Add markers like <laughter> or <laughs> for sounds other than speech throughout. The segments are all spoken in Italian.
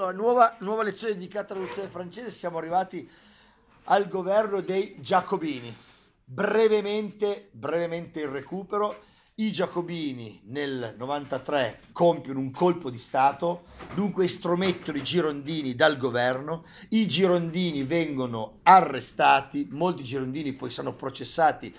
Allora, ecco, nuova, nuova, lezione dedicata alla rivoluzione francese, siamo arrivati al governo dei Giacobini. Brevemente, brevemente il recupero. I Giacobini nel 93 compiono un colpo di Stato, dunque estromettono i Girondini dal governo, i Girondini vengono arrestati, molti Girondini poi sono processati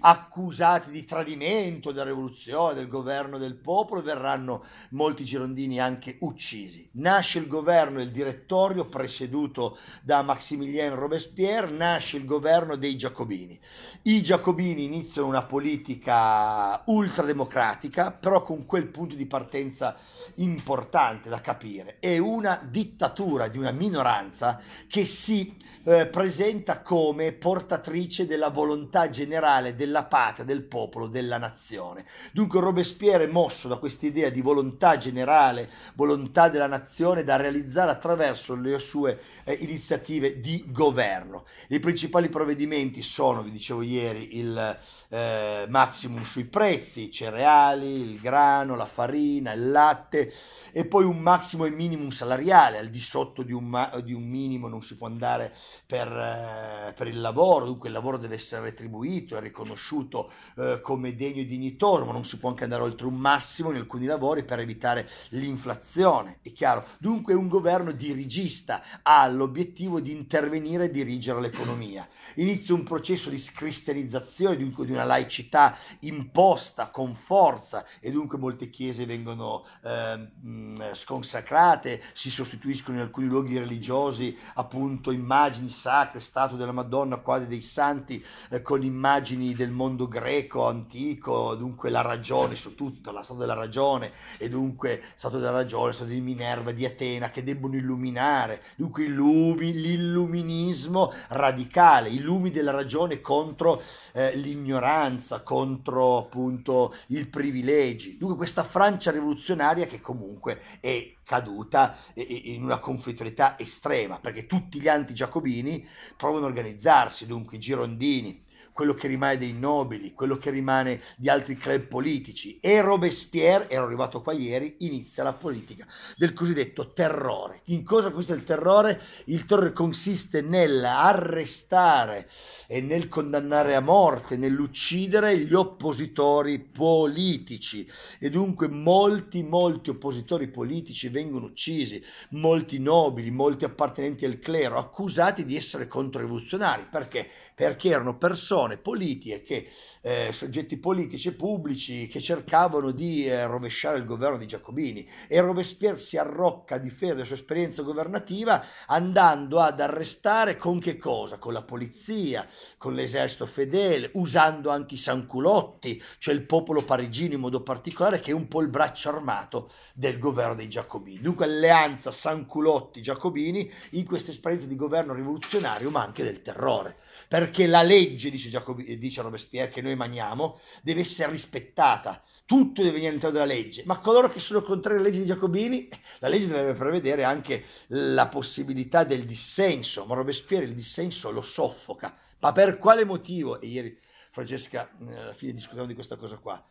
accusati di tradimento della rivoluzione, del governo del popolo verranno molti girondini anche uccisi. Nasce il governo e il direttorio presieduto da Maximilien Robespierre, nasce il governo dei giacobini. I giacobini iniziano una politica ultrademocratica, però con quel punto di partenza importante da capire, è una dittatura di una minoranza che si eh, presenta come portatrice della volontà generale generale della patria, del popolo, della nazione. Dunque Robespierre è mosso da questa idea di volontà generale, volontà della nazione da realizzare attraverso le sue eh, iniziative di governo. I principali provvedimenti sono, vi dicevo ieri, il eh, maximum sui prezzi, i cereali, il grano, la farina, il latte e poi un maximum e minimum salariale, al di sotto di un, ma- di un minimo non si può andare per, eh, per il lavoro, dunque il lavoro deve essere retribuito e riconosciuto riconosciuto eh, come degno e dignitoso, ma non si può anche andare oltre un massimo in alcuni lavori per evitare l'inflazione, è chiaro. Dunque un governo dirigista ha l'obiettivo di intervenire e dirigere l'economia. Inizia un processo di scristianizzazione, dunque di una laicità imposta con forza e dunque molte chiese vengono eh, sconsacrate, si sostituiscono in alcuni luoghi religiosi appunto immagini sacre, statue della Madonna, quadri dei santi eh, con immagini del mondo greco antico, dunque la ragione su tutto, la statua della ragione e dunque stato della ragione, stato di Minerva, di Atena che debbono illuminare, dunque illumi, l'illuminismo radicale, i lumi della ragione contro eh, l'ignoranza, contro appunto il privilegio, dunque questa Francia rivoluzionaria che comunque è caduta eh, eh, in una conflittualità estrema, perché tutti gli anti-giacobini provano a organizzarsi, dunque i girondini, quello che rimane dei nobili, quello che rimane di altri club politici. E Robespierre, ero arrivato qua ieri, inizia la politica del cosiddetto terrore. In cosa consiste il terrore? Il terrore consiste nell'arrestare e nel condannare a morte, nell'uccidere gli oppositori politici. E dunque molti, molti oppositori politici vengono uccisi, molti nobili, molti appartenenti al clero, accusati di essere controrivoluzionari. Perché? Perché erano persone persone politiche, che, eh, soggetti politici e pubblici che cercavano di eh, rovesciare il governo di Giacobini e Robespierre si arrocca a difesa della sua esperienza governativa andando ad arrestare con che cosa? Con la polizia, con l'esercito fedele, usando anche i sanculotti, cioè il popolo parigino in modo particolare che è un po' il braccio armato del governo dei Giacobini. Dunque alleanza sanculotti-giacobini in questa esperienza di governo rivoluzionario ma anche del terrore, perché la legge, dice Jacobi, dice a Robespierre che noi maniamo, deve essere rispettata, tutto deve venire all'interno della legge, ma coloro che sono contrari alla legge dei Giacobini, la legge deve prevedere anche la possibilità del dissenso, ma Robespierre il dissenso lo soffoca, ma per quale motivo? E ieri Francesca eh, alla fine discutiamo di questa cosa qua,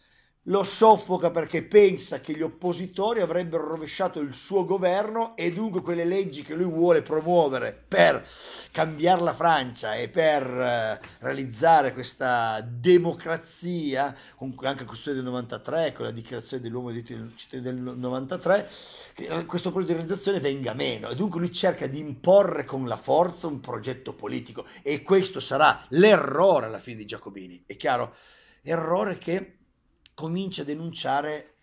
lo soffoca perché pensa che gli oppositori avrebbero rovesciato il suo governo e dunque quelle leggi che lui vuole promuovere per cambiare la Francia e per eh, realizzare questa democrazia, con anche la Costituzione del 93, con la dichiarazione dell'uomo dei diritti del 93, eh, questo progetto di realizzazione venga meno e dunque lui cerca di imporre con la forza un progetto politico e questo sarà l'errore alla fine di Giacobini, è chiaro? Errore che comincia a denunciare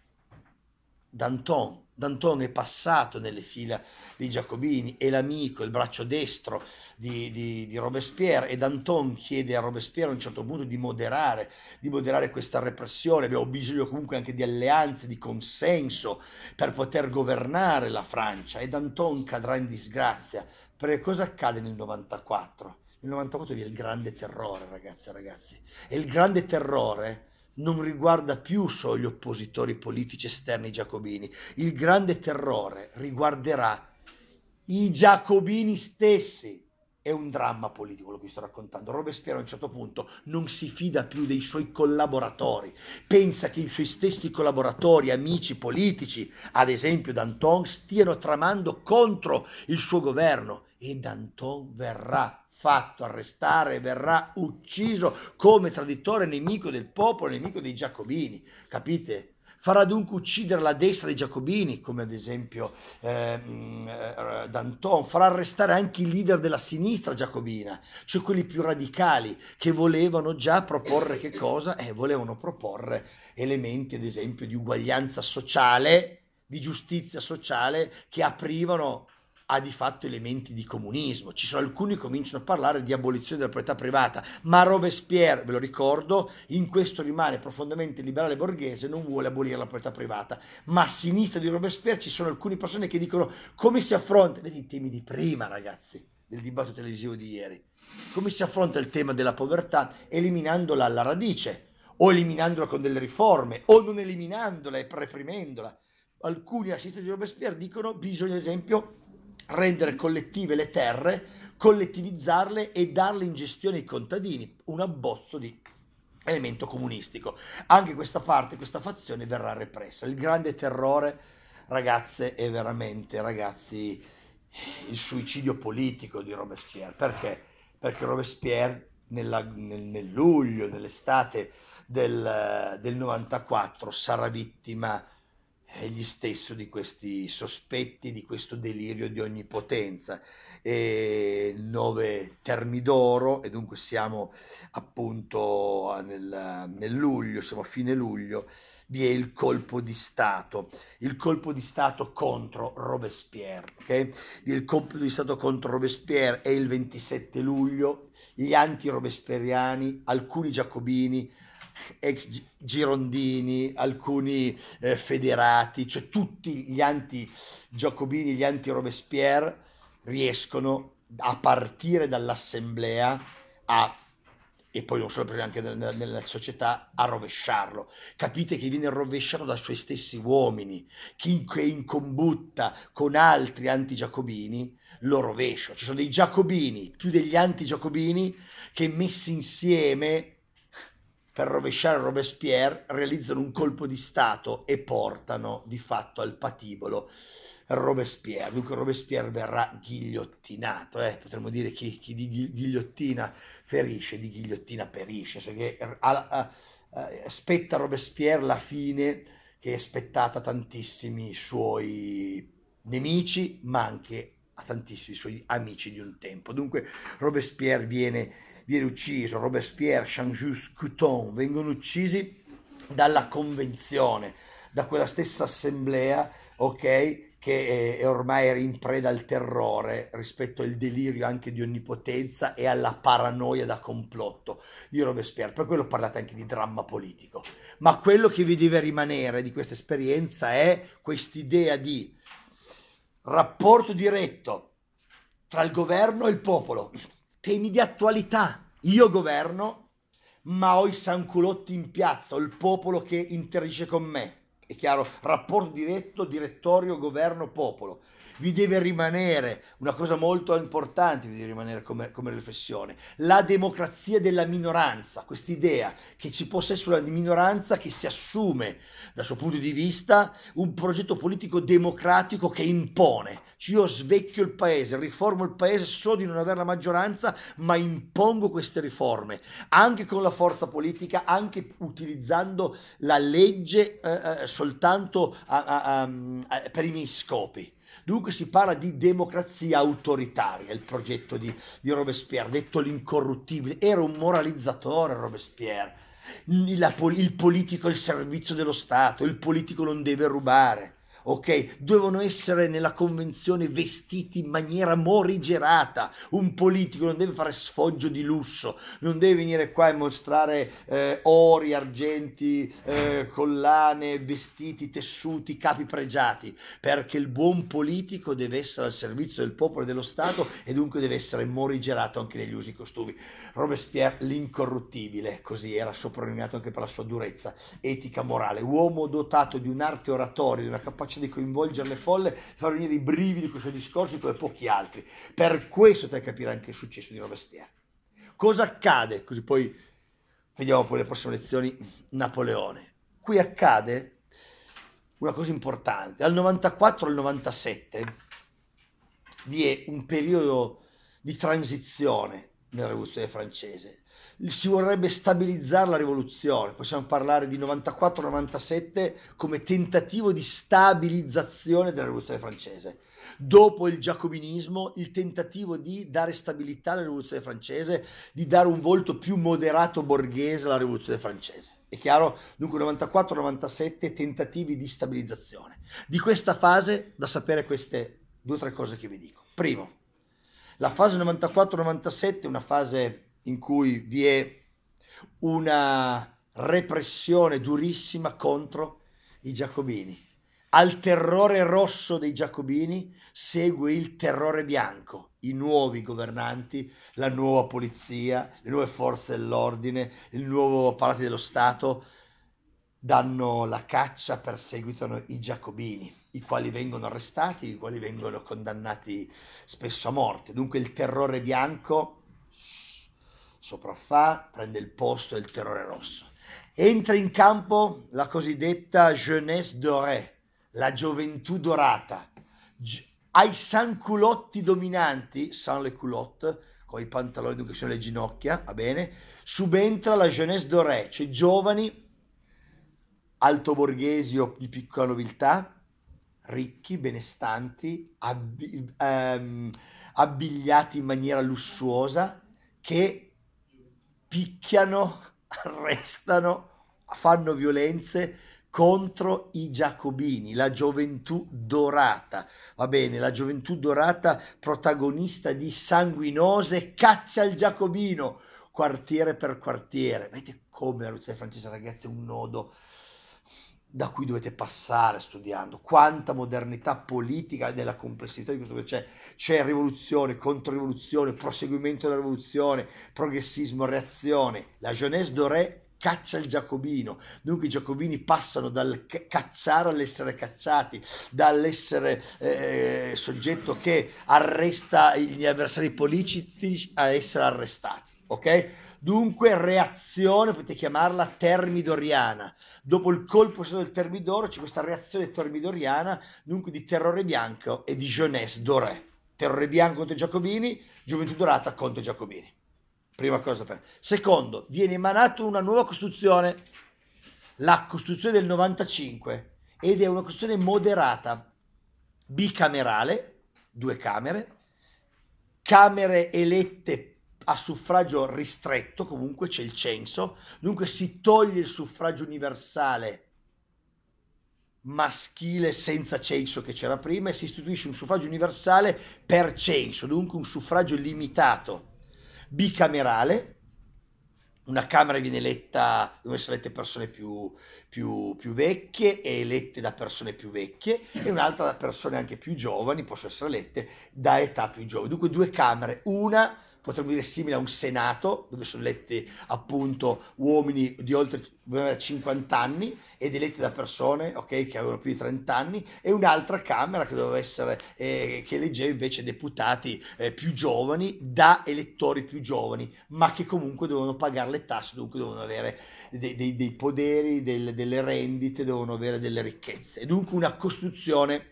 Danton. Danton è passato nelle fila dei Giacobini, è l'amico, il braccio destro di, di, di, Robespierre e Danton chiede a Robespierre a un certo punto di moderare, di moderare questa repressione, abbiamo bisogno comunque anche di alleanze, di consenso per poter governare la Francia e Danton cadrà in disgrazia. Perché cosa accade nel 94? Nel 94 vi è il grande terrore, ragazzi e ragazzi. E il grande terrore non riguarda più solo gli oppositori politici esterni giacobini, il grande terrore riguarderà i giacobini stessi. È un dramma politico quello che sto raccontando. Robespierre a un certo punto non si fida più dei suoi collaboratori, pensa che i suoi stessi collaboratori, amici politici, ad esempio Danton, stiano tramando contro il suo governo e Danton verrà fatto arrestare e verrà ucciso come traditore nemico del popolo, nemico dei giacobini, capite? Farà dunque uccidere la destra dei giacobini, come ad esempio ehm, eh, Danton, farà arrestare anche i leader della sinistra giacobina, cioè quelli più radicali che volevano già proporre che cosa? Eh, volevano proporre elementi ad esempio di uguaglianza sociale, di giustizia sociale che aprivano ha di fatto elementi di comunismo. Ci sono alcuni che cominciano a parlare di abolizione della proprietà privata, ma Robespierre, ve lo ricordo, in questo rimane profondamente liberale borghese, non vuole abolire la proprietà privata. Ma a sinistra di Robespierre ci sono alcune persone che dicono come si affronta, vedi i temi di prima ragazzi, del dibattito televisivo di ieri, come si affronta il tema della povertà eliminandola alla radice o eliminandola con delle riforme, o non eliminandola e reprimendola. Alcuni assistenti di Robespierre dicono bisogna, ad esempio, rendere collettive le terre, collettivizzarle e darle in gestione ai contadini, un abbozzo di elemento comunistico. Anche questa parte, questa fazione verrà repressa. Il grande terrore, ragazze, è veramente, ragazzi, il suicidio politico di Robespierre. Perché? Perché Robespierre nella, nel, nel, luglio, nell'estate del, del 94 sarà vittima di egli stesso di questi sospetti, di questo delirio di onnipotenza. E il 9 Termidoro, e dunque siamo appunto nel, nel luglio, siamo a fine luglio, vi è il colpo di Stato, il colpo di Stato contro Robespierre. Okay? Il colpo di Stato contro Robespierre è il 27 luglio, gli anti-robesperiani, alcuni giacobini, ex girondini, alcuni eh, federati, cioè tutti gli anti-Giacobini, gli anti-Robespierre riescono a partire dall'assemblea a, e poi non solo perché anche nella, società a rovesciarlo. Capite che viene rovesciato dai suoi stessi uomini, chi è in combutta con altri anti-giacobini lo rovescia. Ci sono dei giacobini più degli anti-giacobini che messi insieme per rovesciare Robespierre, realizzano un colpo di Stato e portano di fatto al patibolo Robespierre. Dunque Robespierre verrà ghigliottinato, eh? potremmo dire che chi, di ghigliottina ferisce, di ghigliottina perisce. Cioè che a, a, a, spetta Robespierre la fine che è spettata a tantissimi suoi nemici, ma anche a tantissimi suoi amici di un tempo. Dunque Robespierre viene viene ucciso, Robespierre, Changeux, Couton vengono uccisi dalla convenzione, da quella stessa assemblea, ok? che ormai era in preda al terrore rispetto al delirio anche di onnipotenza e alla paranoia da complotto di Robespierre. Per quello parlate anche di dramma politico. Ma quello che vi deve rimanere di questa esperienza è quest'idea di rapporto diretto tra il governo e il popolo, temi di attualità. Io governo, ma ho i sanculotti in piazza, ho il popolo che interagisce con me. È chiaro, rapporto diretto, direttorio, governo, popolo vi deve rimanere una cosa molto importante, vi deve rimanere come, come riflessione, la democrazia della minoranza, quest'idea che ci possa essere una minoranza che si assume dal suo punto di vista un progetto politico democratico che impone, cioè, io svecchio il paese, riformo il paese, so di non avere la maggioranza, ma impongo queste riforme, anche con la forza politica, anche utilizzando la legge eh, eh soltanto a, a, a, per i miei scopi. Dunque si parla di democrazia autoritaria, il progetto di, di Robespierre, detto l'incorruttibile, era un moralizzatore Robespierre, il, il politico il servizio dello Stato, il politico non deve rubare ok? Devono essere nella convenzione vestiti in maniera morigerata. Un politico non deve fare sfoggio di lusso, non deve venire qua e mostrare eh, ori, argenti, eh, collane, vestiti, tessuti, capi pregiati, perché il buon politico deve essere al servizio del popolo e dello Stato e dunque deve essere morigerato anche negli usi e costumi. Robespierre l'incorruttibile, così era soprannominato anche per la sua durezza etica morale, uomo dotato di un'arte oratoria, di una capacità capace di coinvolgere le folle, far venire i brividi con i suoi discorsi come pochi altri. Per questo te capire anche il successo di Robespierre. Cosa accade? Così poi vediamo poi le prossime lezioni Napoleone. Qui accade una cosa importante. Dal 94 al 97 vi è un periodo di transizione nella rivoluzione francese. Si vorrebbe stabilizzare la rivoluzione, possiamo parlare di 94-97 come tentativo di stabilizzazione della rivoluzione francese. Dopo il giacobinismo, il tentativo di dare stabilità alla rivoluzione francese, di dare un volto più moderato borghese alla rivoluzione francese. È chiaro? Dunque 94-97 tentativi di stabilizzazione. Di questa fase da sapere queste due o tre cose che vi dico. Primo, la fase 94-97 è una fase in cui vi è una repressione durissima contro i giacobini. Al terrore rosso dei giacobini segue il terrore bianco, i nuovi governanti, la nuova polizia, le nuove forze dell'ordine, il nuovo apparato dello Stato danno la caccia, perseguitano i giacobini i quali vengono arrestati, i quali vengono condannati spesso a morte. Dunque il terrore bianco sopraffà, prende il posto del terrore rosso. Entra in campo la cosiddetta jeunesse dorée, la gioventù dorata, ai sans sanculotti dominanti, sans le culotte, con i pantaloni dunque sono le ginocchia, va bene, subentra la jeunesse dorée, cioè giovani altoborghesi o di piccola nobiltà, ricchi, benestanti, abbi- ehm, abbigliati in maniera lussuosa, che picchiano, <laughs> arrestano, fanno violenze contro i giacobini, la gioventù dorata, va bene, la gioventù dorata protagonista di sanguinose caccia al giacobino, quartiere per quartiere, vedete come la Lucia Francesca ragazzi è un nodo da cui dovete passare studiando, quanta modernità politica e della complessità di questo che c'è, c'è rivoluzione, controrivoluzione, proseguimento della rivoluzione, progressismo, reazione, la jeunesse dorée caccia il giacobino, dunque i giacobini passano dal cacciare all'essere cacciati, dall'essere eh, soggetto che arresta gli avversari politici a essere arrestati, ok? Dunque, reazione, potete chiamarla termidoriana. Dopo il colpo del termidoro c'è questa reazione termidoriana, dunque di terrore bianco e di jeunesse doré. Terrore bianco contro i Giacobini, gioventù dorata contro i Giacobini. Prima cosa. Per... Secondo, viene emanata una nuova Costituzione, la Costituzione del 95, ed è una Costituzione moderata, bicamerale, due camere, camere elette a suffragio ristretto, comunque c'è il censo, dunque si toglie il suffragio universale maschile senza censo che c'era prima e si istituisce un suffragio universale per censo, dunque un suffragio limitato, bicamerale, una Camera viene eletta, devono essere elette persone più, più, più, vecchie e elette da persone più vecchie e un'altra da persone anche più giovani, possono essere elette da età più giovane. Dunque due Camere, una potremmo dire simile a un senato, dove sono eletti appunto uomini di oltre 50 anni ed eletti da persone okay, che avevano più di 30 anni, e un'altra Camera che doveva essere, eh, che eleggeva invece deputati eh, più giovani da elettori più giovani, ma che comunque dovevano pagare le tasse, dunque dovevano avere dei, dei, dei poderi, del, delle rendite, dovevano avere delle ricchezze. E dunque una costruzione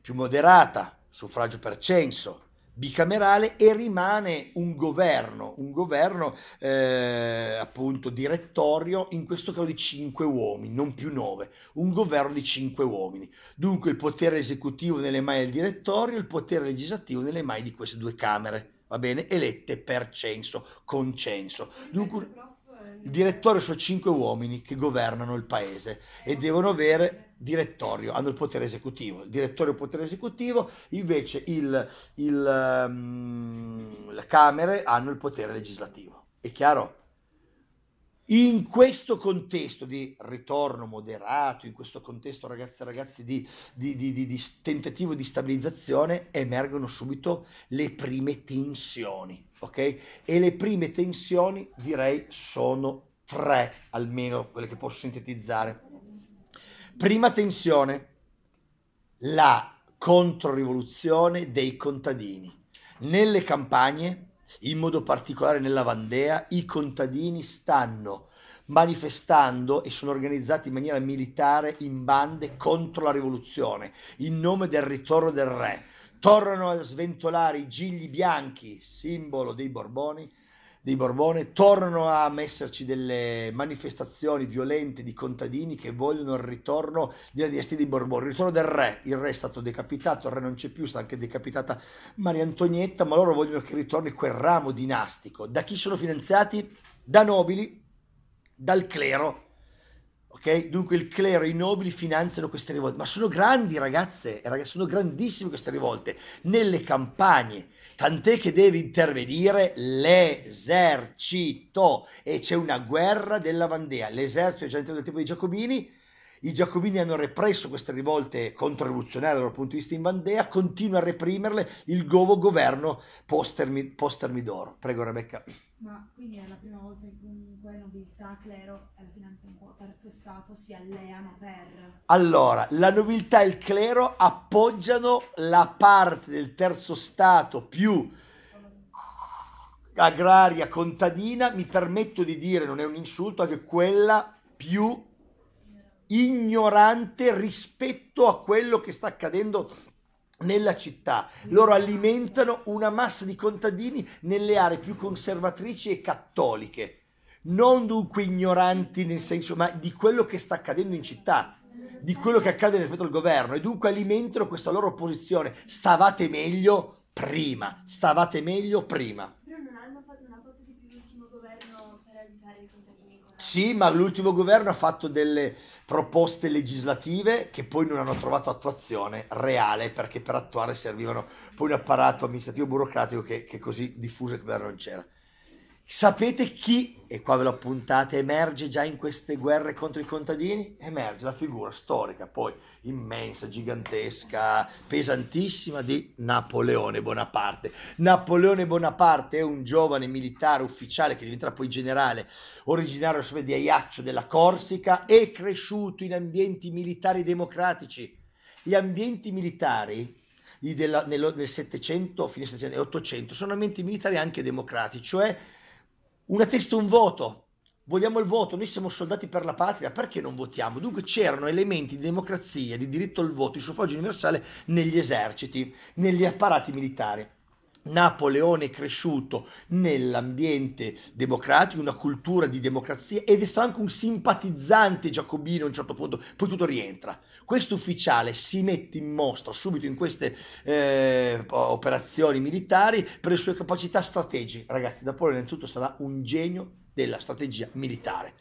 più moderata, suffragio per censo, bicamerale e rimane un governo, un governo eh, appunto direttorio, in questo caso di cinque uomini, non più nove, un governo di cinque uomini. Dunque il potere esecutivo nelle mani del direttorio, il potere legislativo nelle mani di queste due camere, va bene, elette per censo, con Dunque il direttorio sono cinque uomini che governano il paese e devono avere direttorio, hanno il potere esecutivo, il direttorio è il potere esecutivo, invece il, il, um, le Camere hanno il potere legislativo. È chiaro? In questo contesto di ritorno moderato, in questo contesto ragazzi e ragazzi di, di, di, di, tentativo di stabilizzazione, emergono subito le prime tensioni, ok? E le prime tensioni direi sono tre, almeno quelle che posso sintetizzare. Prima tensione, la controrivoluzione dei contadini. Nelle campagne in modo particolare nella Vandea, i contadini stanno manifestando e sono organizzati in maniera militare in bande contro la rivoluzione, in nome del ritorno del re. Tornano a sventolare i gigli bianchi, simbolo dei Borboni, dei Borbone, tornano a esserci delle manifestazioni violente di contadini che vogliono il ritorno della dinastia dei Borbone, il ritorno del re. Il re è stato decapitato, il re non c'è più, sta anche decapitata Maria Antonietta, ma loro vogliono che ritorni quel ramo dinastico. Da chi sono finanziati? Da nobili, dal clero. Okay? Dunque il clero i nobili finanziano queste rivolte, ma sono grandi ragazze, ragazze, sono grandissime queste rivolte. Nelle campagne tant'è che deve intervenire l'esercito e c'è una guerra della Vandea, l'esercito è già entrato del tempo di Giacobini, i giacobini hanno represso queste rivolte controrivoluzionarie dal loro punto di vista in Vandea, continua a reprimerle il govo governo postermi, postermidoro. Prego Rebecca. Ma quindi è la prima volta in cui nobiltà, clero e alla fine anche un po' terzo stato si alleano per... Allora, la nobiltà e il clero appoggiano la parte del terzo stato più agraria, contadina, mi permetto di dire, non è un insulto, anche quella più ignorante rispetto a quello che sta accadendo nella città. Loro alimentano una massa di contadini nelle aree più conservatrici e cattoliche, non dunque ignoranti nel senso, ma di quello che sta accadendo in città di quello che accade rispetto al governo e dunque alimentano questa loro posizione stavate meglio prima stavate meglio prima però non hanno fatto una cosa sì, ma l'ultimo governo ha fatto delle proposte legislative che poi non hanno trovato attuazione reale perché per attuare servivano poi un apparato amministrativo burocratico che, che così diffuso e che non c'era. Sapete chi, e qua ve lo appuntate, emerge già in queste guerre contro i contadini? Emerge la figura storica, poi immensa, gigantesca, pesantissima di Napoleone Bonaparte. Napoleone Bonaparte è un giovane militare ufficiale che diventerà poi generale, originario di Aiaccio della Corsica, e cresciuto in ambienti militari democratici. Gli ambienti militari della, nel, nel 700, fine 700 e 800 sono ambienti militari anche democratici, cioè una testa, un voto. Vogliamo il voto, noi siamo soldati per la patria, perché non votiamo? Dunque c'erano elementi di democrazia, di diritto al voto, di suffragio universale negli eserciti, negli apparati militari. Napoleone è cresciuto nell'ambiente democratico, una cultura di democrazia ed è stato anche un simpatizzante giacobino a un certo punto, poi tutto rientra. Questo ufficiale si mette in mostra subito in queste eh, operazioni militari per le sue capacità strategiche. Ragazzi, Napoleone innanzitutto sarà un genio della strategia militare.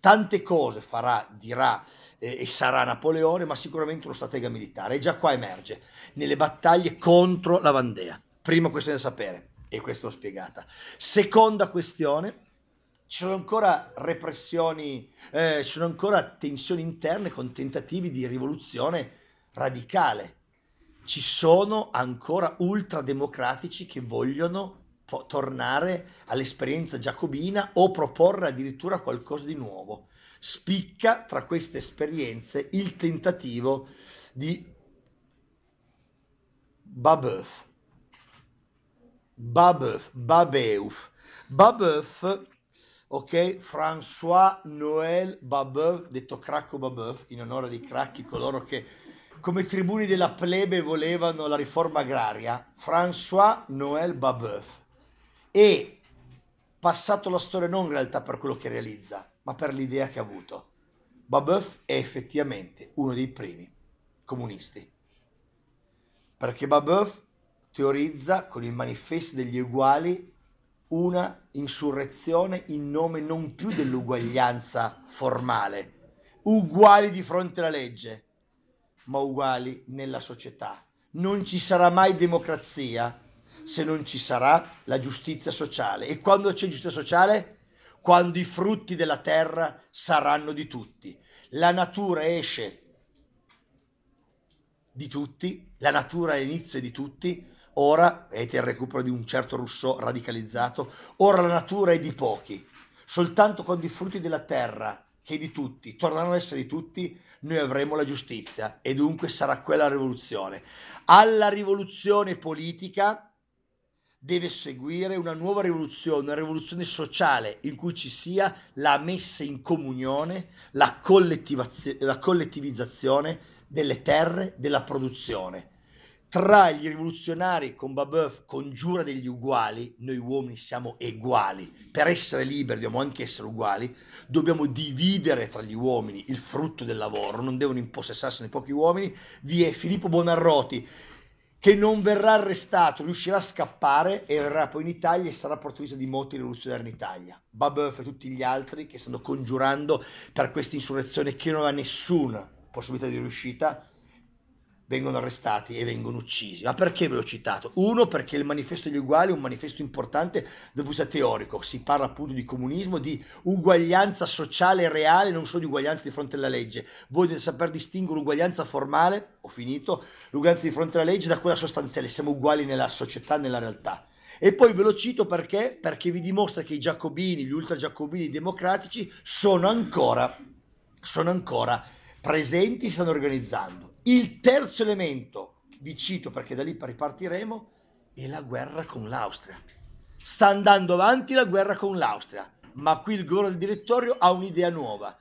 Tante cose farà, dirà, eh, e sarà Napoleone, ma sicuramente uno stratega militare. E già qua emerge nelle battaglie contro la Vandea. Prima questione da sapere, e questo l'ho spiegata. Seconda questione, ci sono ancora repressioni, eh, ci sono ancora tensioni interne con tentativi di rivoluzione radicale. Ci sono ancora ultrademocratici che vogliono tornare all'esperienza giacobina o proporre addirittura qualcosa di nuovo. Spicca tra queste esperienze il tentativo di Babeuf, Babeuf, Babeuf. Babeuf, ok? François Noël Babeuf, detto Cracco Babeuf, in onore dei cracchi, coloro che come tribuni della plebe volevano la riforma agraria, François Noël Babeuf. E passato la storia non in realtà per quello che realizza, ma per l'idea che ha avuto. Babeuf è effettivamente uno dei primi comunisti. Perché Babeuf teorizza con il manifesto degli uguali una insurrezione in nome non più dell'uguaglianza formale, uguali di fronte alla legge, ma uguali nella società. Non ci sarà mai democrazia se non ci sarà la giustizia sociale. E quando c'è giustizia sociale? Quando i frutti della terra saranno di tutti. La natura esce di tutti, la natura è l'inizio di tutti, ora è il recupero di un certo Rousseau radicalizzato, ora la natura è di pochi, soltanto quando i frutti della terra, che è di tutti, tornano ad essere di tutti, noi avremo la giustizia e dunque sarà quella la rivoluzione. Alla rivoluzione politica deve seguire una nuova rivoluzione, una rivoluzione sociale in cui ci sia la messa in comunione, la, la collettivizzazione delle terre, della produzione tra gli rivoluzionari con Babeuf congiura degli uguali, noi uomini siamo uguali, per essere liberi dobbiamo anche essere uguali, dobbiamo dividere tra gli uomini il frutto del lavoro, non devono impossessarsene pochi uomini, vi è Filippo Bonarroti che non verrà arrestato, riuscirà a scappare e verrà poi in Italia e sarà portavoce di molti rivoluzionari in Italia. Babeuf e tutti gli altri che stanno congiurando per questa insurrezione che non ha nessuna possibilità di riuscita, vengono arrestati e vengono uccisi. Ma perché ve l'ho citato? Uno, perché il manifesto degli uguali è un manifesto importante dal punto di vista teorico, si parla appunto di comunismo, di uguaglianza sociale reale, non solo di uguaglianza di fronte alla legge. Voi dovete saper distinguere l'uguaglianza formale, ho finito, l'uguaglianza di fronte alla legge da quella sostanziale, siamo uguali nella società, nella realtà. E poi ve lo cito perché? Perché vi dimostra che i giacobini, gli ultra-giacobini democratici sono ancora, sono ancora presenti, stanno organizzando il terzo elemento, vi cito perché da lì ripartiremo, è la guerra con l'Austria. Sta andando avanti la guerra con l'Austria, ma qui il governo del direttorio ha un'idea nuova.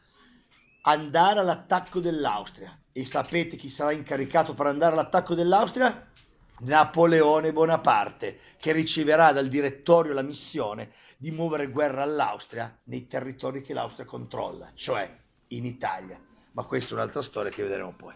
Andare all'attacco dell'Austria. E sapete chi sarà incaricato per andare all'attacco dell'Austria? Napoleone Bonaparte, che riceverà dal direttorio la missione di muovere guerra all'Austria nei territori che l'Austria controlla, cioè in Italia. Ma questa è un'altra storia che vedremo poi.